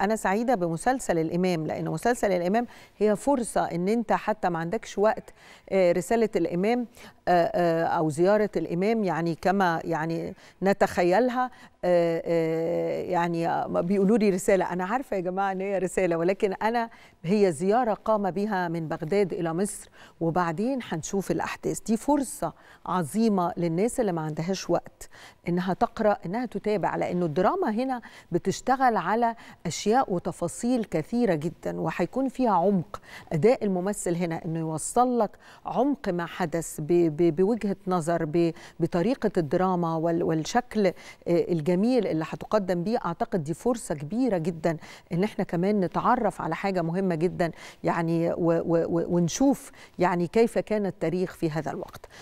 أنا سعيدة بمسلسل الإمام لأن مسلسل الإمام هي فرصة إن أنت حتى ما عندكش وقت آه، رسالة الإمام آه، آه، أو زيارة الإمام يعني كما يعني نتخيلها يعني بيقولوا لي رسالة أنا عارفة يا جماعة إن هي رسالة ولكن أنا هي زيارة قام بها من بغداد إلى مصر وبعدين هنشوف الأحداث دي فرصة عظيمة للناس اللي ما عندهاش وقت إنها تقرأ إنها تتابع لأنه الدراما هنا بتشتغل على أشياء أشياء وتفاصيل كثيرة جدا وهيكون فيها عمق أداء الممثل هنا أنه يوصل لك عمق ما حدث بوجهة نظر بطريقة الدراما والشكل آه، الجميل اللي هتقدم بيه أعتقد دي فرصة كبيرة جدا أن احنا كمان نتعرف على حاجة مهمة جدا يعني ونشوف يعني كيف كان التاريخ في هذا الوقت